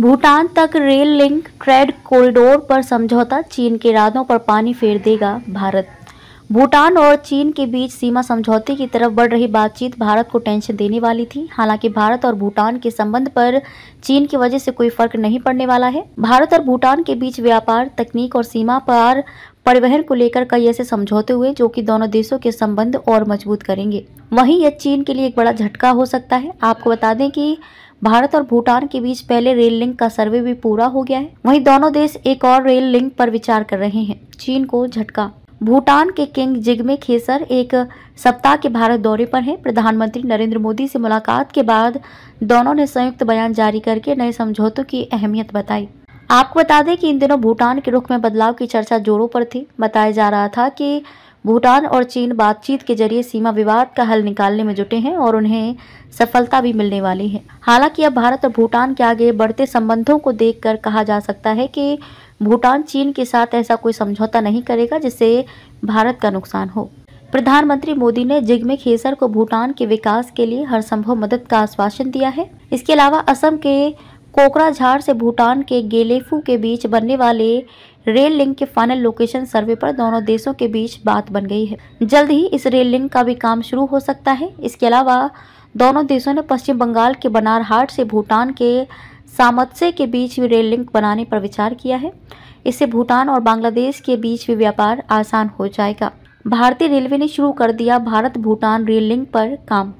भूटान तक rail link trade corridor पर समझौता चीन के इरादों पर पानी फेर देगा भारत भूटान और चीन के बीच सीमा समझौते की तरफ बढ़ रही बातचीत भारत को टेंशन देने वाली थी हालांकि भारत और भूटान के संबंध पर चीन की वजह से कोई फर्क नहीं पड़ने वाला है भारत और भूटान के बीच व्यापार तकनीक और सीमा पर परिवहन को लेकर कई ऐसे समझौते हुए जो कि दोनों देशों के संबंध और मजबूत करेंगे वहीं यह चीन के लिए एक बड़ा झटका हो सकता है आपको बता दें कि भारत और भूटान के बीच पहले रेल लिंक का सर्वे भी पूरा हो गया है वहीं दोनों देश एक और रेल लिंक पर विचार कर रहे हैं चीन को झटका भूटान के किंग जिग्मे खेसर एक सप्ताह के भारत दौरे पर हैं प्रधानमंत्री नरेंद्र मोदी से मुलाकात के बाद दोनों ने संयुक्त बयान जारी करके नए समझौतों की अहमियत बताई आपको बता दें कि इन दिनों भूटान के रुख में बदलाव की चर्चा जोरों पर थी बताया जा रहा था की भूटान और चीन बातचीत के जरिए सीमा विवाद का हल निकालने में जुटे हैं और उन्हें सफलता भी मिलने वाली है हालांकि अब भारत और भूटान के आगे बढ़ते संबंधों को देखकर कहा जा सकता है कि भूटान चीन के साथ ऐसा कोई समझौता नहीं करेगा जिससे भारत का नुकसान हो प्रधानमंत्री मोदी ने जिग्मे खेसर को भूटान के विकास के लिए हर संभव मदद का आश्वासन दिया है इसके अलावा असम के कोकराझार से भूटान के गेलेफू के बीच बनने वाले रेल लिंक के फाइनल लोकेशन सर्वे पर दोनों देशों के बीच बात बन गई है जल्द ही इस रेल लिंक का भी काम शुरू हो सकता है इसके अलावा दोनों देशों ने पश्चिम बंगाल के बनारहाट से भूटान के सामत्से के बीच भी रेल लिंक बनाने पर विचार किया है इससे भूटान और बांग्लादेश के बीच भी व्यापार आसान हो जाएगा भारतीय रेलवे ने शुरू कर दिया भारत भूटान रेल लिंक पर काम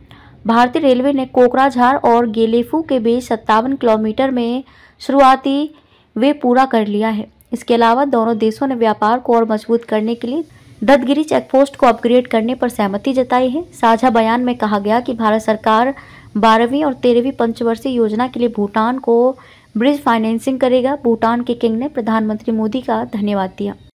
भारतीय रेलवे ने कोकराझार और गेलेफू के बीच सत्तावन किलोमीटर में शुरुआती वे पूरा कर लिया है इसके अलावा दोनों देशों ने व्यापार को और मजबूत करने के लिए दत्तगिरी चेकपोस्ट को अपग्रेड करने पर सहमति जताई है साझा बयान में कहा गया कि भारत सरकार बारहवीं और तेरहवीं पंचवर्षीय योजना के लिए भूटान को ब्रिज फाइनेंसिंग करेगा भूटान के किंग ने प्रधानमंत्री मोदी का धन्यवाद दिया